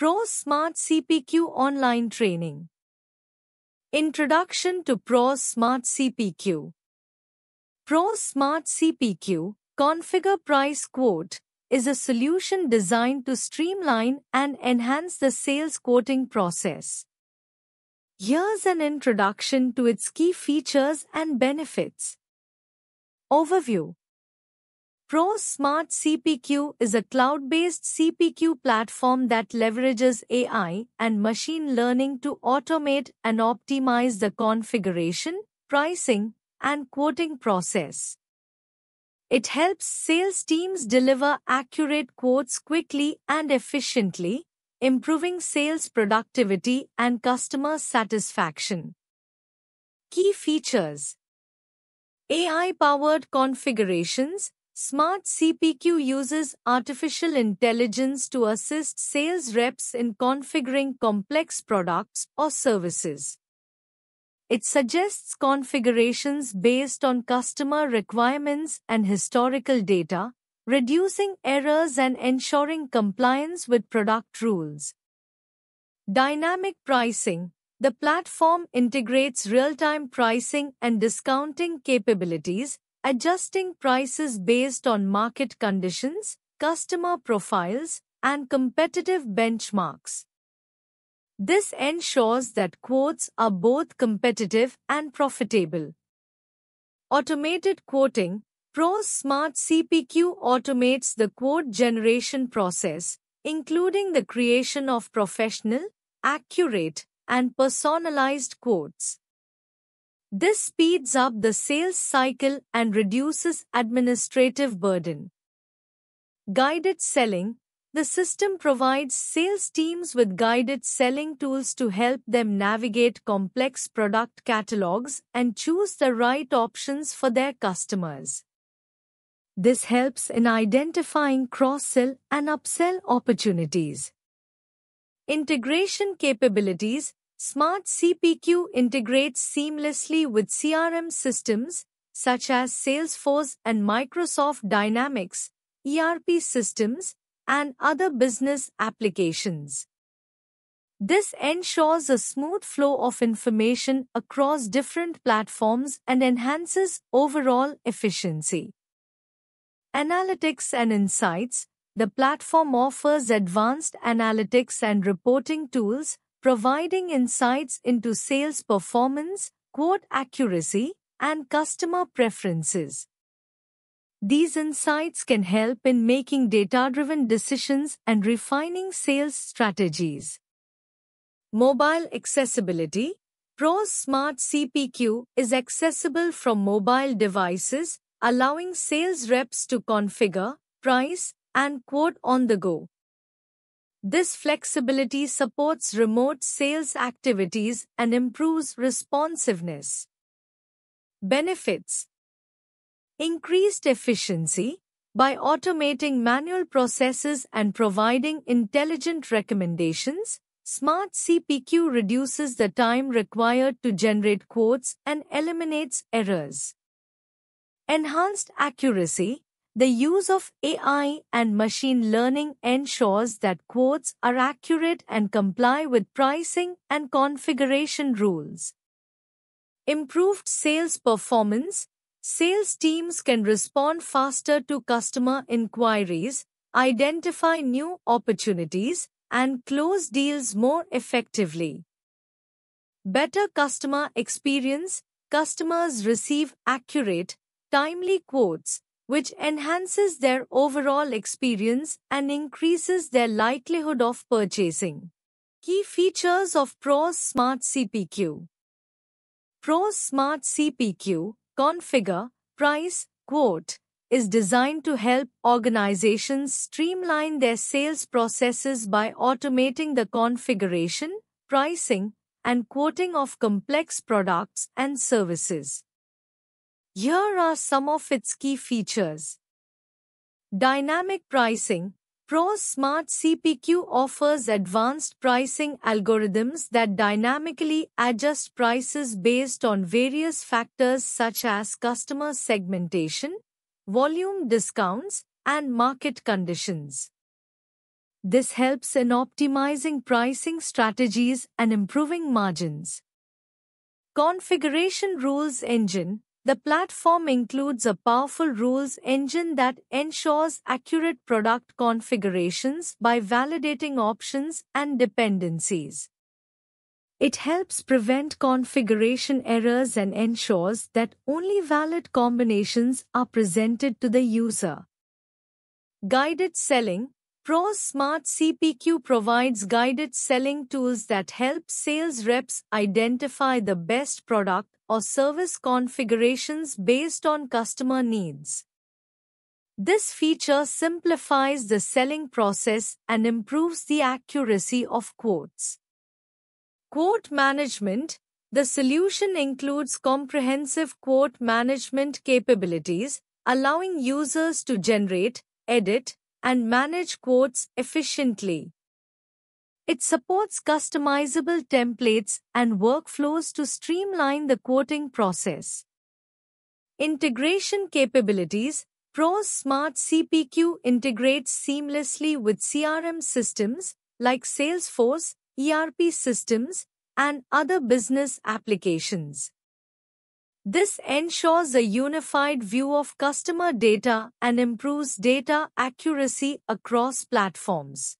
Pro Smart CPQ Online Training Introduction to Pro Smart CPQ Pro Smart CPQ Configure Price Quote is a solution designed to streamline and enhance the sales quoting process. Here's an introduction to its key features and benefits. Overview Pro Smart CPQ is a cloud-based CPQ platform that leverages AI and machine learning to automate and optimize the configuration, pricing, and quoting process. It helps sales teams deliver accurate quotes quickly and efficiently, improving sales productivity and customer satisfaction. Key features AI-powered configurations, Smart CPQ uses artificial intelligence to assist sales reps in configuring complex products or services. It suggests configurations based on customer requirements and historical data, reducing errors and ensuring compliance with product rules. Dynamic pricing. The platform integrates real-time pricing and discounting capabilities, adjusting prices based on market conditions, customer profiles, and competitive benchmarks. This ensures that quotes are both competitive and profitable. Automated quoting Pro Smart CPQ automates the quote generation process, including the creation of professional, accurate, and personalized quotes. This speeds up the sales cycle and reduces administrative burden. Guided selling The system provides sales teams with guided selling tools to help them navigate complex product catalogs and choose the right options for their customers. This helps in identifying cross-sell and upsell opportunities. Integration capabilities Smart CPQ integrates seamlessly with CRM systems such as Salesforce and Microsoft Dynamics, ERP systems, and other business applications. This ensures a smooth flow of information across different platforms and enhances overall efficiency. Analytics and Insights The platform offers advanced analytics and reporting tools providing insights into sales performance, quote accuracy, and customer preferences. These insights can help in making data-driven decisions and refining sales strategies. Mobile accessibility Pro's Smart CPQ is accessible from mobile devices, allowing sales reps to configure, price, and quote on the go. This flexibility supports remote sales activities and improves responsiveness. Benefits Increased efficiency by automating manual processes and providing intelligent recommendations, Smart CPQ reduces the time required to generate quotes and eliminates errors. Enhanced accuracy the use of AI and machine learning ensures that quotes are accurate and comply with pricing and configuration rules. Improved sales performance. Sales teams can respond faster to customer inquiries, identify new opportunities, and close deals more effectively. Better customer experience. Customers receive accurate, timely quotes which enhances their overall experience and increases their likelihood of purchasing. Key features of Pro Smart CPQ Pro Smart CPQ Configure Price Quote is designed to help organizations streamline their sales processes by automating the configuration, pricing, and quoting of complex products and services. Here are some of its key features. Dynamic pricing. Pro Smart CPQ offers advanced pricing algorithms that dynamically adjust prices based on various factors such as customer segmentation, volume discounts, and market conditions. This helps in optimizing pricing strategies and improving margins. Configuration Rules Engine the platform includes a powerful rules engine that ensures accurate product configurations by validating options and dependencies. It helps prevent configuration errors and ensures that only valid combinations are presented to the user. Guided selling Pros Smart CPQ provides guided selling tools that help sales reps identify the best product or service configurations based on customer needs. This feature simplifies the selling process and improves the accuracy of quotes. Quote management The solution includes comprehensive quote management capabilities, allowing users to generate, edit, and manage quotes efficiently. It supports customizable templates and workflows to streamline the quoting process. Integration capabilities Pro's Smart CPQ integrates seamlessly with CRM systems like Salesforce, ERP systems, and other business applications. This ensures a unified view of customer data and improves data accuracy across platforms.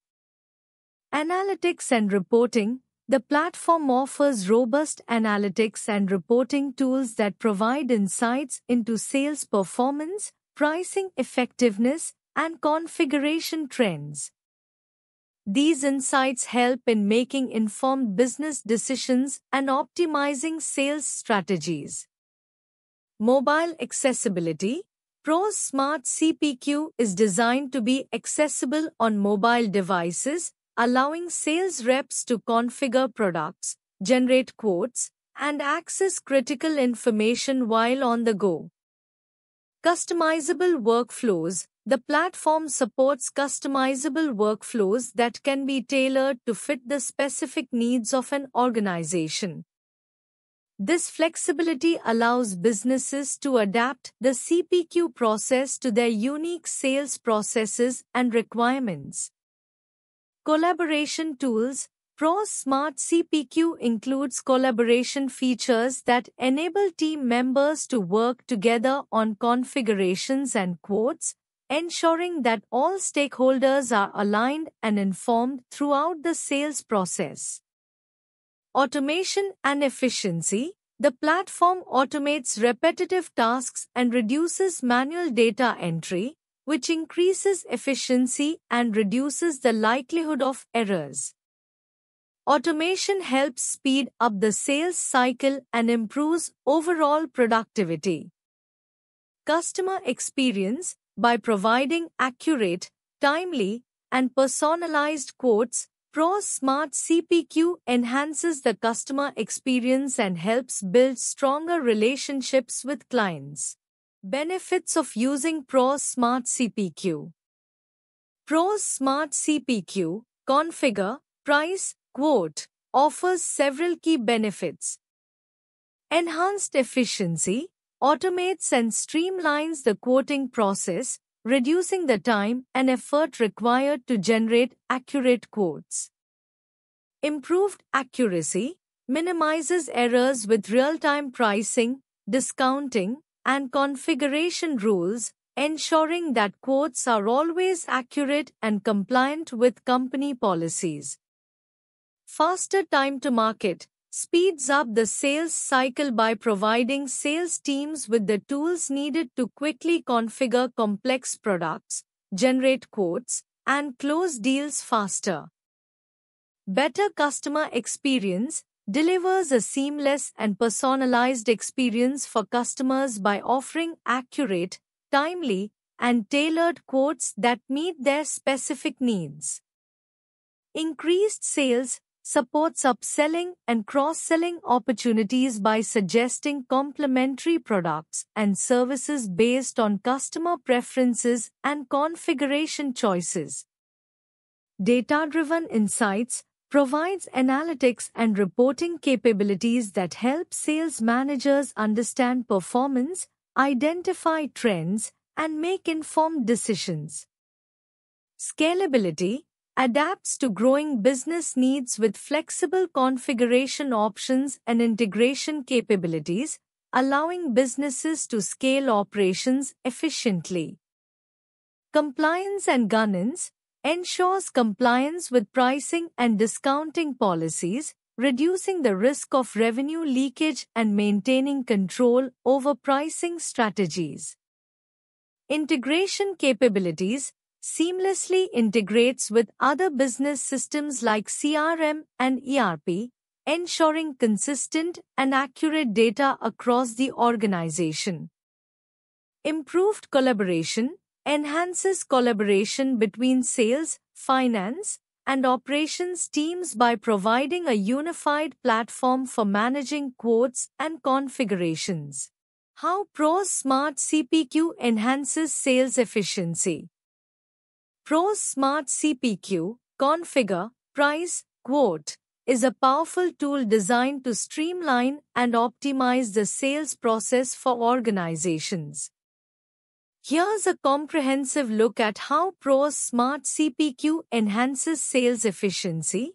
Analytics and reporting. The platform offers robust analytics and reporting tools that provide insights into sales performance, pricing effectiveness, and configuration trends. These insights help in making informed business decisions and optimizing sales strategies. Mobile Accessibility Pro's Smart CPQ is designed to be accessible on mobile devices, allowing sales reps to configure products, generate quotes, and access critical information while on the go. Customizable workflows The platform supports customizable workflows that can be tailored to fit the specific needs of an organization. This flexibility allows businesses to adapt the CPQ process to their unique sales processes and requirements. Collaboration tools Pro's Smart CPQ includes collaboration features that enable team members to work together on configurations and quotes, ensuring that all stakeholders are aligned and informed throughout the sales process. Automation and efficiency. The platform automates repetitive tasks and reduces manual data entry, which increases efficiency and reduces the likelihood of errors. Automation helps speed up the sales cycle and improves overall productivity. Customer experience by providing accurate, timely, and personalized quotes Pro Smart CPQ enhances the customer experience and helps build stronger relationships with clients. Benefits of using Pro Smart CPQ Pro Smart CPQ Configure, Price, Quote offers several key benefits. Enhanced efficiency automates and streamlines the quoting process, reducing the time and effort required to generate accurate quotes. Improved accuracy minimizes errors with real-time pricing, discounting, and configuration rules, ensuring that quotes are always accurate and compliant with company policies. Faster time to market speeds up the sales cycle by providing sales teams with the tools needed to quickly configure complex products, generate quotes, and close deals faster. Better customer experience delivers a seamless and personalized experience for customers by offering accurate, timely, and tailored quotes that meet their specific needs. Increased sales supports upselling and cross-selling opportunities by suggesting complementary products and services based on customer preferences and configuration choices. Data-driven insights provides analytics and reporting capabilities that help sales managers understand performance, identify trends, and make informed decisions. Scalability adapts to growing business needs with flexible configuration options and integration capabilities, allowing businesses to scale operations efficiently. Compliance and governance ensures compliance with pricing and discounting policies, reducing the risk of revenue leakage and maintaining control over pricing strategies. Integration capabilities seamlessly integrates with other business systems like CRM and ERP, ensuring consistent and accurate data across the organization. Improved collaboration enhances collaboration between sales, finance, and operations teams by providing a unified platform for managing quotes and configurations. How Pro Smart CPQ enhances sales efficiency. Pro's Smart CPQ, Configure, Price, Quote is a powerful tool designed to streamline and optimize the sales process for organizations. Here's a comprehensive look at how Pro's Smart CPQ enhances sales efficiency.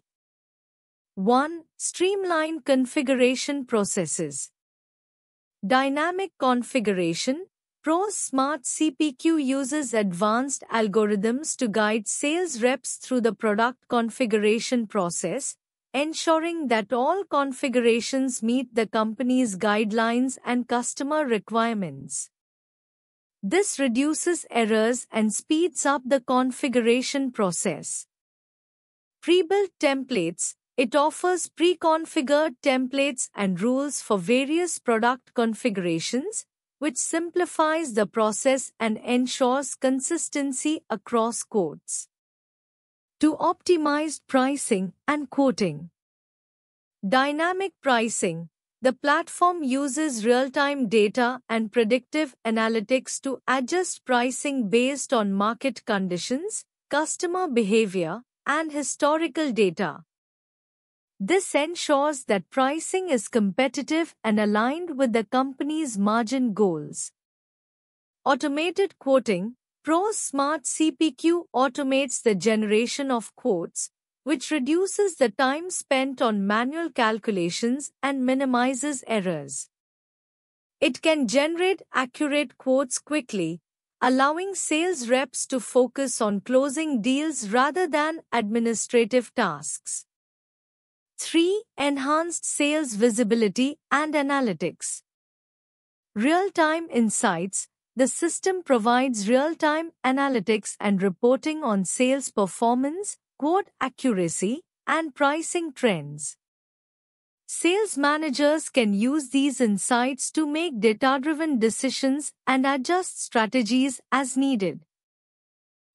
1. Streamline configuration processes. Dynamic configuration Pro Smart CPQ uses advanced algorithms to guide sales reps through the product configuration process, ensuring that all configurations meet the company's guidelines and customer requirements. This reduces errors and speeds up the configuration process. Pre-built templates, it offers pre-configured templates and rules for various product configurations, which simplifies the process and ensures consistency across quotes. To optimize pricing and quoting. Dynamic pricing. The platform uses real-time data and predictive analytics to adjust pricing based on market conditions, customer behavior, and historical data. This ensures that pricing is competitive and aligned with the company's margin goals. Automated quoting Pro Smart CPQ automates the generation of quotes, which reduces the time spent on manual calculations and minimizes errors. It can generate accurate quotes quickly, allowing sales reps to focus on closing deals rather than administrative tasks. 3. Enhanced sales visibility and analytics. Real-time insights. The system provides real-time analytics and reporting on sales performance, quote accuracy, and pricing trends. Sales managers can use these insights to make data-driven decisions and adjust strategies as needed.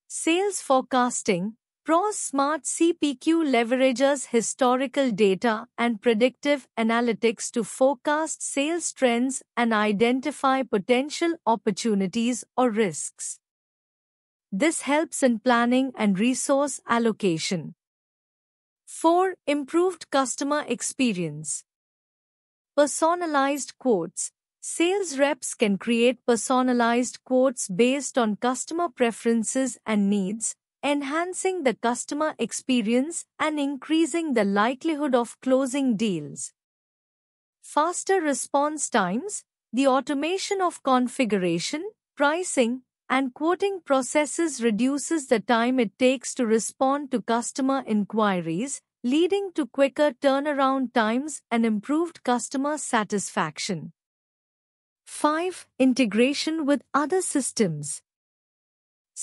Sales forecasting Pros Smart CPQ leverages historical data and predictive analytics to forecast sales trends and identify potential opportunities or risks. This helps in planning and resource allocation. 4. Improved customer experience. Personalized quotes. Sales reps can create personalized quotes based on customer preferences and needs enhancing the customer experience and increasing the likelihood of closing deals. Faster response times, the automation of configuration, pricing, and quoting processes reduces the time it takes to respond to customer inquiries, leading to quicker turnaround times and improved customer satisfaction. 5. Integration with other systems.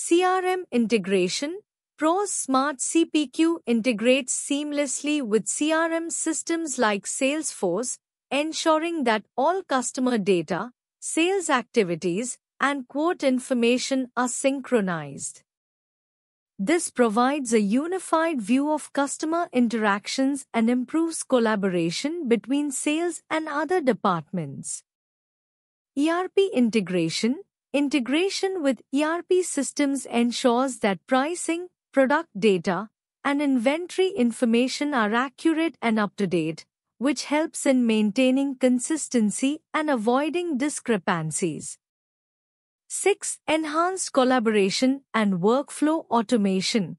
CRM integration Pros Smart CPQ integrates seamlessly with CRM systems like Salesforce, ensuring that all customer data, sales activities, and quote information are synchronized. This provides a unified view of customer interactions and improves collaboration between sales and other departments. ERP integration Integration with ERP systems ensures that pricing, product data, and inventory information are accurate and up to date, which helps in maintaining consistency and avoiding discrepancies. 6. Enhanced collaboration and workflow automation.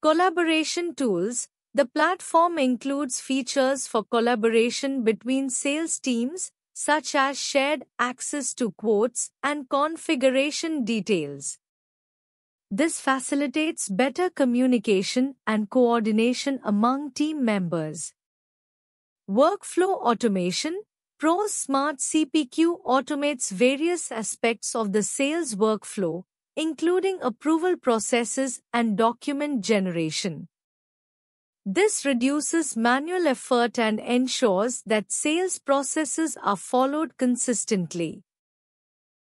Collaboration tools. The platform includes features for collaboration between sales teams, such as shared access to quotes and configuration details. This facilitates better communication and coordination among team members. Workflow automation Pro Smart CPQ automates various aspects of the sales workflow, including approval processes and document generation. This reduces manual effort and ensures that sales processes are followed consistently.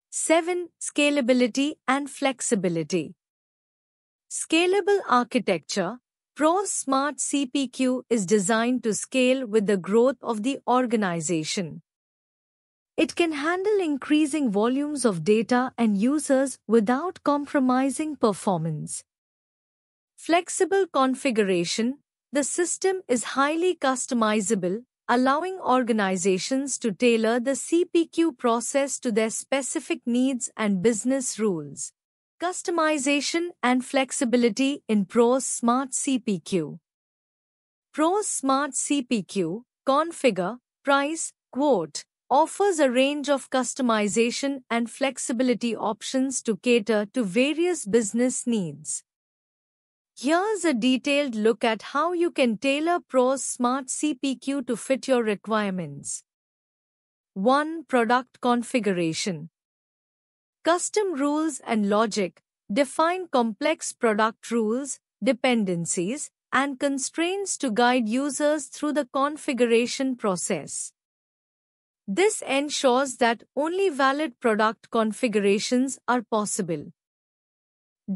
7. Scalability and flexibility. Scalable architecture, Pro Smart CPQ is designed to scale with the growth of the organization. It can handle increasing volumes of data and users without compromising performance. Flexible configuration the system is highly customizable, allowing organizations to tailor the CPQ process to their specific needs and business rules. Customization and flexibility in Pro's Smart CPQ. Pro's Smart CPQ, configure, price, quote, offers a range of customization and flexibility options to cater to various business needs. Here's a detailed look at how you can tailor Pro's Smart CPQ to fit your requirements. 1. Product Configuration Custom rules and logic define complex product rules, dependencies, and constraints to guide users through the configuration process. This ensures that only valid product configurations are possible.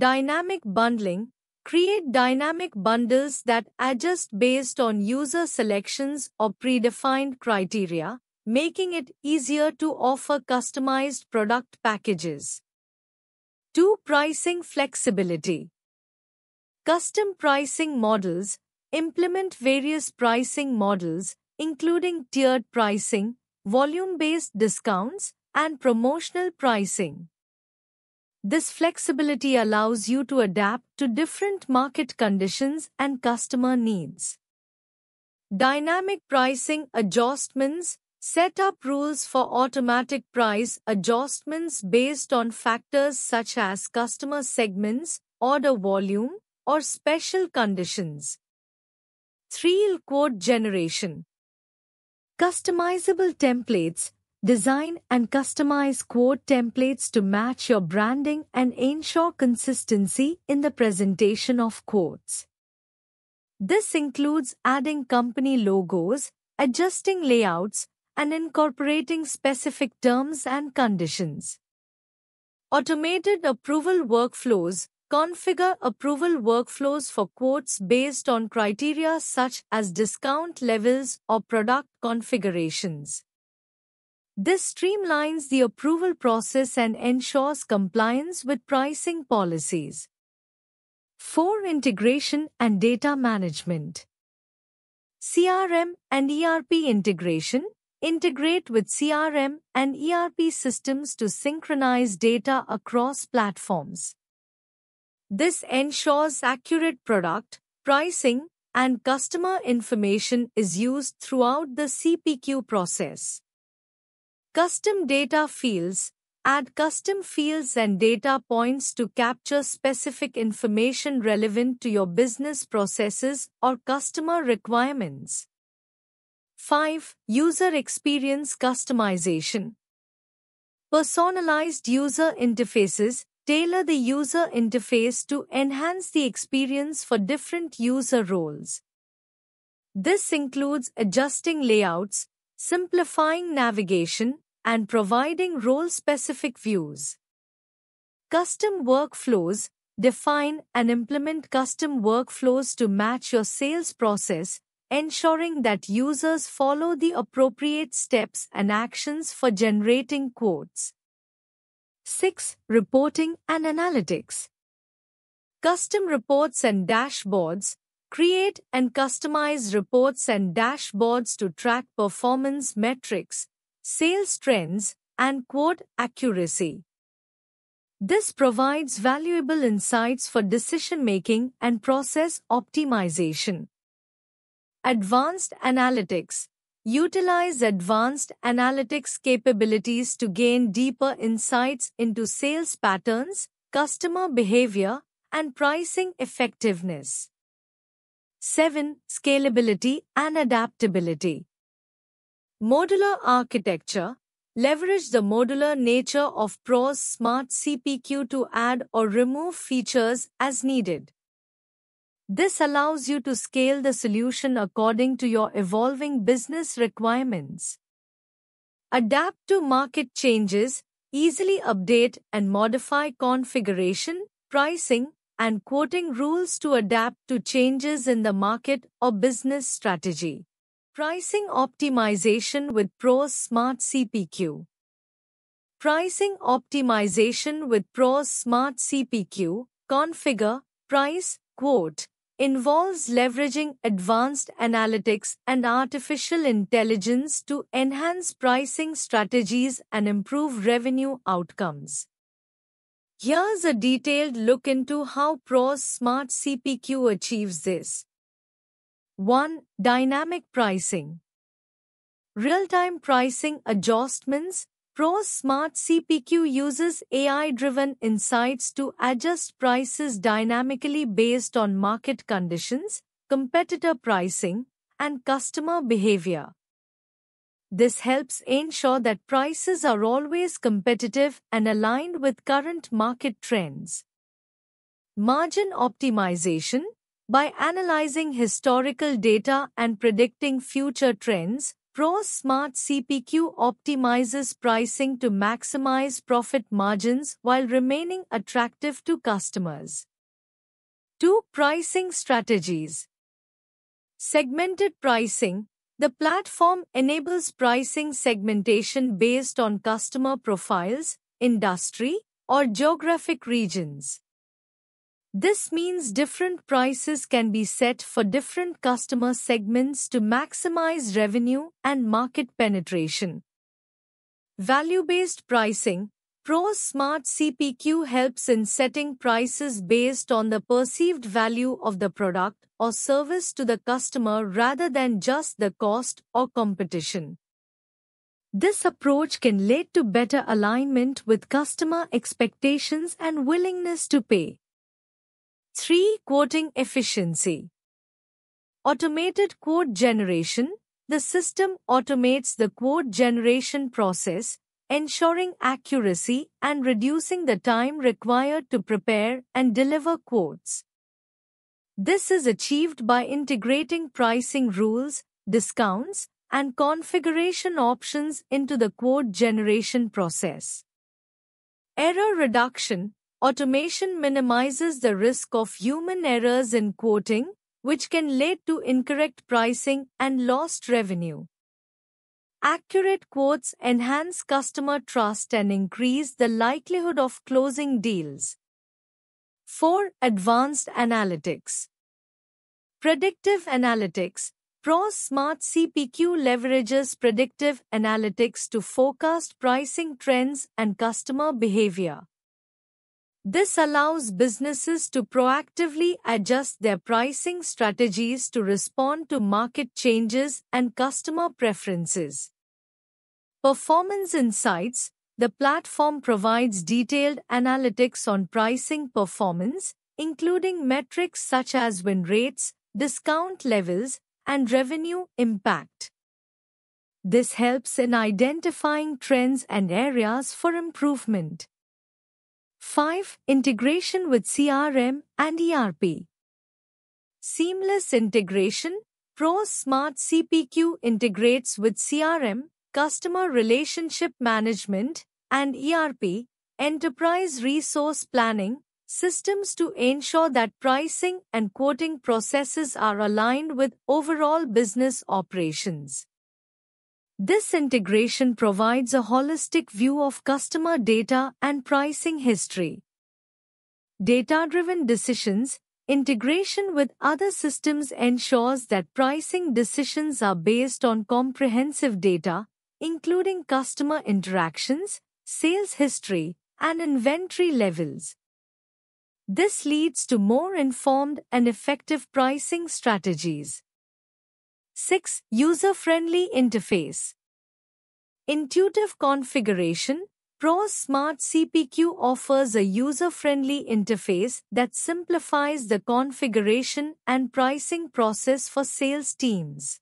Dynamic bundling Create dynamic bundles that adjust based on user selections or predefined criteria, making it easier to offer customized product packages. 2. Pricing flexibility. Custom pricing models implement various pricing models, including tiered pricing, volume based discounts, and promotional pricing. This flexibility allows you to adapt to different market conditions and customer needs. Dynamic pricing adjustments set up rules for automatic price adjustments based on factors such as customer segments, order volume, or special conditions. 3. Quote generation Customizable templates Design and customize quote templates to match your branding and ensure consistency in the presentation of quotes. This includes adding company logos, adjusting layouts, and incorporating specific terms and conditions. Automated approval workflows configure approval workflows for quotes based on criteria such as discount levels or product configurations. This streamlines the approval process and ensures compliance with pricing policies. 4. Integration and data management. CRM and ERP integration integrate with CRM and ERP systems to synchronize data across platforms. This ensures accurate product, pricing, and customer information is used throughout the CPQ process. Custom data fields add custom fields and data points to capture specific information relevant to your business processes or customer requirements. 5. User experience customization. Personalized user interfaces tailor the user interface to enhance the experience for different user roles. This includes adjusting layouts, simplifying navigation, and providing role-specific views. Custom workflows define and implement custom workflows to match your sales process, ensuring that users follow the appropriate steps and actions for generating quotes. 6. Reporting and Analytics Custom reports and dashboards Create and customize reports and dashboards to track performance metrics, sales trends, and quote accuracy. This provides valuable insights for decision making and process optimization. Advanced Analytics Utilize advanced analytics capabilities to gain deeper insights into sales patterns, customer behavior, and pricing effectiveness. 7. Scalability and adaptability. Modular architecture Leverage the modular nature of PRO's Smart CPQ to add or remove features as needed. This allows you to scale the solution according to your evolving business requirements. Adapt to market changes, easily update and modify configuration, pricing, and quoting rules to adapt to changes in the market or business strategy. Pricing optimization with PROS Smart CPQ. Pricing optimization with PROS Smart CPQ, configure, price, quote, involves leveraging advanced analytics and artificial intelligence to enhance pricing strategies and improve revenue outcomes. Here's a detailed look into how PROS Smart CPQ achieves this. 1. Dynamic pricing. Real-time pricing adjustments. PROS Smart CPQ uses AI-driven insights to adjust prices dynamically based on market conditions, competitor pricing, and customer behavior. This helps ensure that prices are always competitive and aligned with current market trends. Margin optimization by analyzing historical data and predicting future trends, Pro Smart CPQ optimizes pricing to maximize profit margins while remaining attractive to customers. 2. Pricing strategies. Segmented pricing the platform enables pricing segmentation based on customer profiles, industry, or geographic regions. This means different prices can be set for different customer segments to maximize revenue and market penetration. Value based pricing Pro Smart CPQ helps in setting prices based on the perceived value of the product or service to the customer rather than just the cost or competition. This approach can lead to better alignment with customer expectations and willingness to pay. 3. Quoting efficiency. Automated quote generation. The system automates the quote generation process, ensuring accuracy and reducing the time required to prepare and deliver quotes. This is achieved by integrating pricing rules, discounts, and configuration options into the quote generation process. Error reduction Automation minimizes the risk of human errors in quoting, which can lead to incorrect pricing and lost revenue. Accurate quotes enhance customer trust and increase the likelihood of closing deals. 4. Advanced Analytics Predictive Analytics PROS Smart CPQ leverages predictive analytics to forecast pricing trends and customer behavior. This allows businesses to proactively adjust their pricing strategies to respond to market changes and customer preferences. Performance Insights The platform provides detailed analytics on pricing performance, including metrics such as win rates, discount levels, and revenue impact. This helps in identifying trends and areas for improvement. 5. Integration with CRM and ERP. Seamless integration. Pro Smart CPQ integrates with CRM, Customer Relationship Management, and ERP, Enterprise Resource Planning, systems to ensure that pricing and quoting processes are aligned with overall business operations. This integration provides a holistic view of customer data and pricing history. Data-driven decisions, integration with other systems ensures that pricing decisions are based on comprehensive data, including customer interactions, sales history, and inventory levels. This leads to more informed and effective pricing strategies. 6. User-friendly interface. Intuitive configuration, Pro Smart CPQ offers a user-friendly interface that simplifies the configuration and pricing process for sales teams.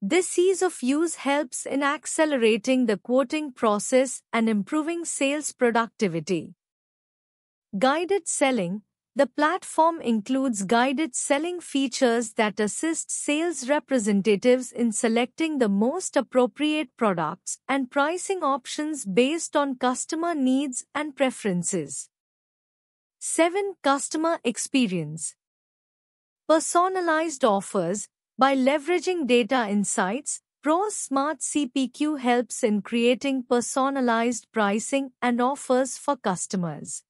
This ease of use helps in accelerating the quoting process and improving sales productivity. Guided selling, the platform includes guided selling features that assist sales representatives in selecting the most appropriate products and pricing options based on customer needs and preferences. 7. Customer Experience Personalized offers by leveraging data insights, Pro Smart CPQ helps in creating personalized pricing and offers for customers.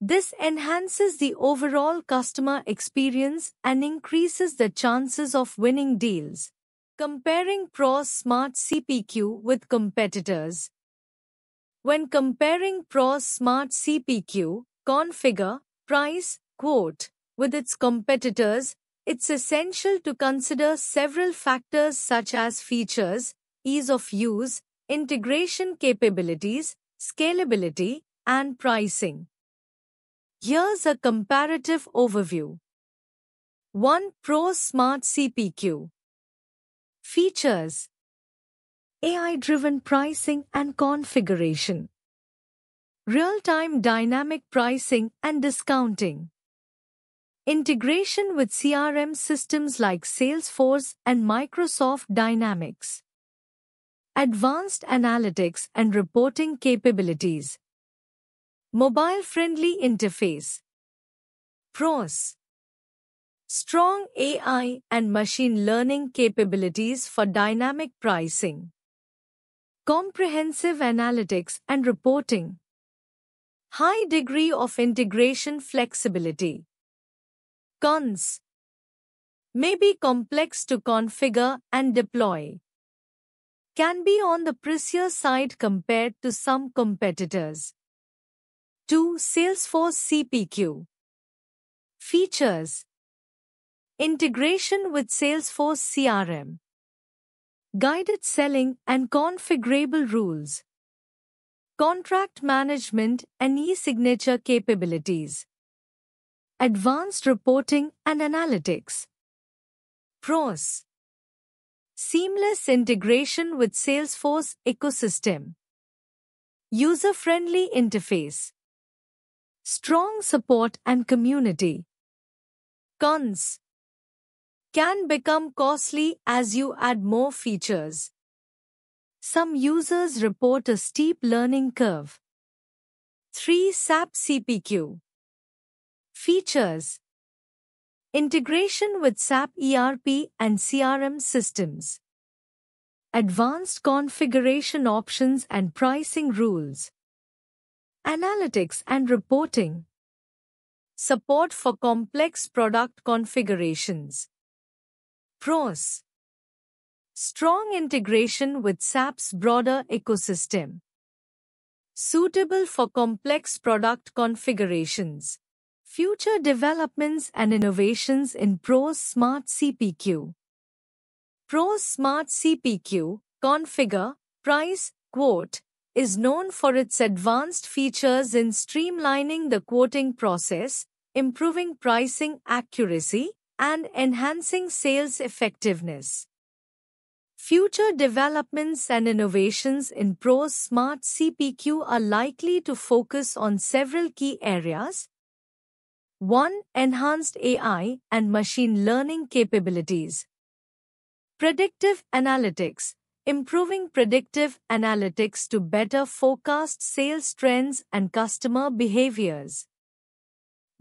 This enhances the overall customer experience and increases the chances of winning deals. Comparing PROS Smart CPQ with competitors. When comparing PROS Smart CPQ, configure, price, quote, with its competitors, it's essential to consider several factors such as features, ease of use, integration capabilities, scalability, and pricing. Here's a comparative overview. 1 Pro Smart CPQ Features AI-driven pricing and configuration Real-time dynamic pricing and discounting Integration with CRM systems like Salesforce and Microsoft Dynamics Advanced analytics and reporting capabilities Mobile-friendly interface. Pros. Strong AI and machine learning capabilities for dynamic pricing. Comprehensive analytics and reporting. High degree of integration flexibility. Cons. May be complex to configure and deploy. Can be on the pricier side compared to some competitors. 2. Salesforce CPQ Features Integration with Salesforce CRM Guided selling and configurable rules Contract management and e-signature capabilities Advanced reporting and analytics Pros Seamless integration with Salesforce ecosystem User-friendly interface strong support and community. Cons can become costly as you add more features. Some users report a steep learning curve. 3. SAP CPQ Features Integration with SAP ERP and CRM systems. Advanced configuration options and pricing rules analytics and reporting, support for complex product configurations. Pros Strong integration with SAP's broader ecosystem. Suitable for complex product configurations. Future developments and innovations in PROS Smart CPQ. PROS Smart CPQ, configure, price, quote, is known for its advanced features in streamlining the quoting process, improving pricing accuracy, and enhancing sales effectiveness. Future developments and innovations in Pro's Smart CPQ are likely to focus on several key areas. 1. Enhanced AI and machine learning capabilities. Predictive analytics, improving predictive analytics to better forecast sales trends and customer behaviors.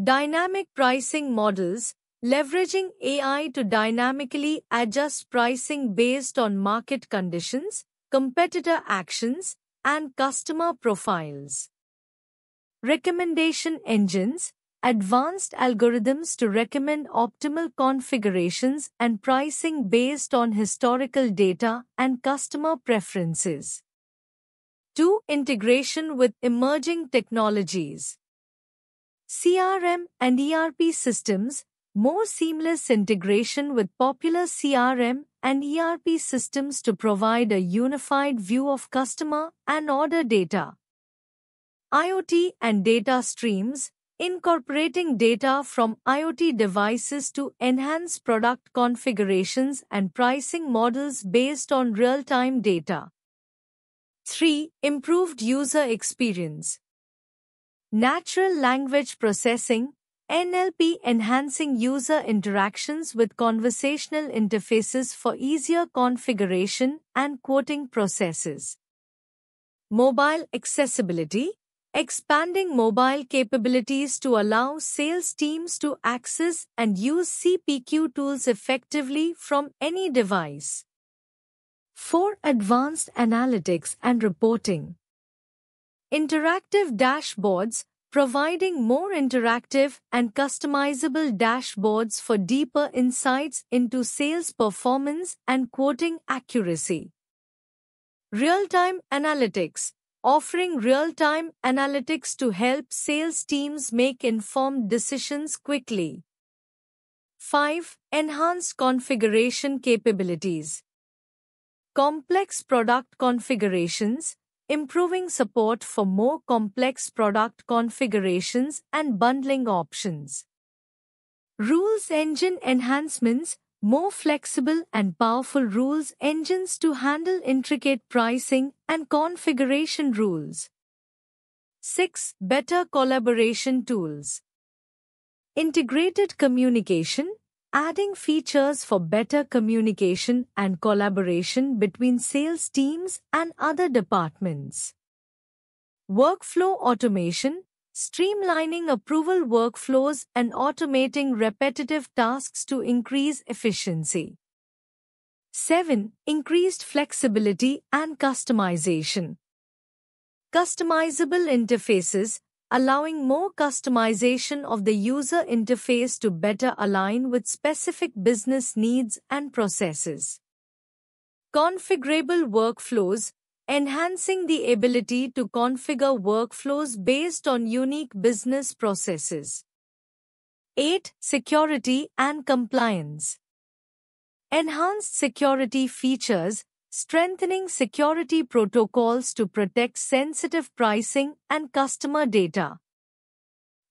Dynamic pricing models, leveraging AI to dynamically adjust pricing based on market conditions, competitor actions, and customer profiles. Recommendation engines, advanced algorithms to recommend optimal configurations and pricing based on historical data and customer preferences. 2. Integration with emerging technologies. CRM and ERP systems, more seamless integration with popular CRM and ERP systems to provide a unified view of customer and order data. IoT and data streams, incorporating data from IoT devices to enhance product configurations and pricing models based on real-time data. 3. Improved user experience. Natural language processing NLP enhancing user interactions with conversational interfaces for easier configuration and quoting processes. Mobile accessibility Expanding mobile capabilities to allow sales teams to access and use CPQ tools effectively from any device. 4. Advanced analytics and reporting. Interactive dashboards, providing more interactive and customizable dashboards for deeper insights into sales performance and quoting accuracy. Real-time analytics, offering real-time analytics to help sales teams make informed decisions quickly. 5. Enhanced configuration capabilities. Complex product configurations, improving support for more complex product configurations and bundling options. Rules engine enhancements, more flexible and powerful rules engines to handle intricate pricing and configuration rules. 6. Better collaboration tools. Integrated communication, adding features for better communication and collaboration between sales teams and other departments. Workflow automation, streamlining approval workflows and automating repetitive tasks to increase efficiency. 7. Increased flexibility and customization. Customizable interfaces, allowing more customization of the user interface to better align with specific business needs and processes. Configurable workflows, enhancing the ability to configure workflows based on unique business processes. 8. Security and compliance. Enhanced security features, strengthening security protocols to protect sensitive pricing and customer data.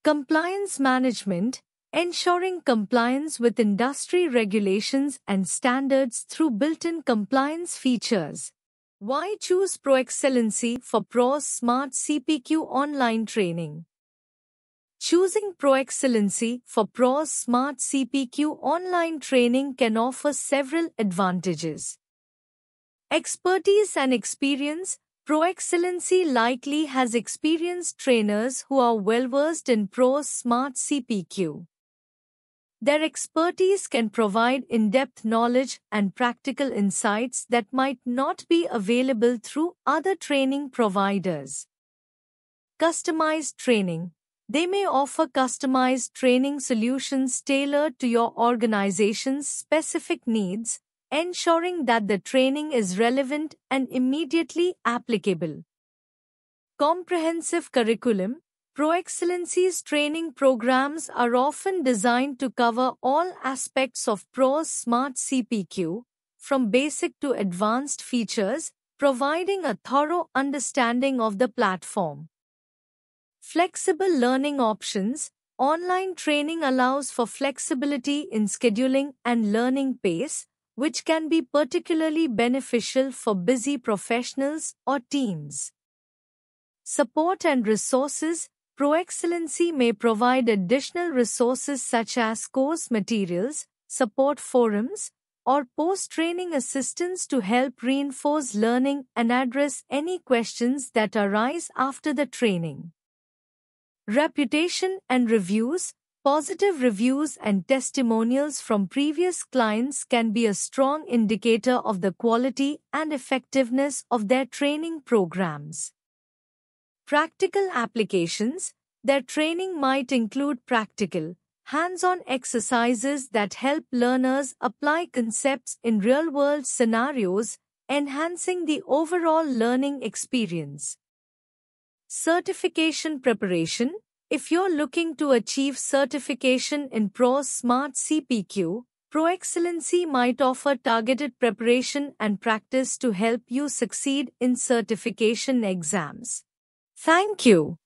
Compliance management, ensuring compliance with industry regulations and standards through built-in compliance features. Why choose Pro Excellency for Pro Smart CPQ online training? Choosing Pro Excellency for Pro Smart CPQ online training can offer several advantages. Expertise and experience Pro Excellency likely has experienced trainers who are well versed in Pro Smart CPQ. Their expertise can provide in-depth knowledge and practical insights that might not be available through other training providers. Customized training. They may offer customized training solutions tailored to your organization's specific needs, ensuring that the training is relevant and immediately applicable. Comprehensive curriculum pro Excellency's training programs are often designed to cover all aspects of PRO's Smart CPQ, from basic to advanced features, providing a thorough understanding of the platform. Flexible learning options, online training allows for flexibility in scheduling and learning pace, which can be particularly beneficial for busy professionals or teams. Support and resources, ProExcellency may provide additional resources such as course materials, support forums, or post-training assistance to help reinforce learning and address any questions that arise after the training. Reputation and reviews Positive reviews and testimonials from previous clients can be a strong indicator of the quality and effectiveness of their training programs. Practical applications Their training might include practical, hands on exercises that help learners apply concepts in real world scenarios, enhancing the overall learning experience. Certification preparation If you're looking to achieve certification in Pro Smart CPQ, Pro Excellency might offer targeted preparation and practice to help you succeed in certification exams. Thank you.